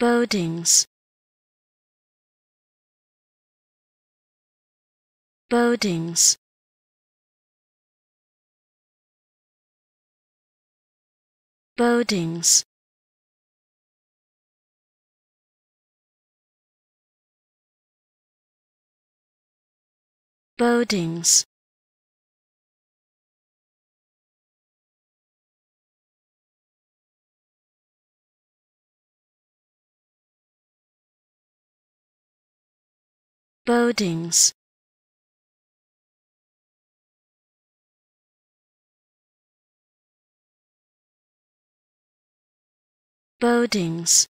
Bodings Bodings Bodings Bodings buildings buildings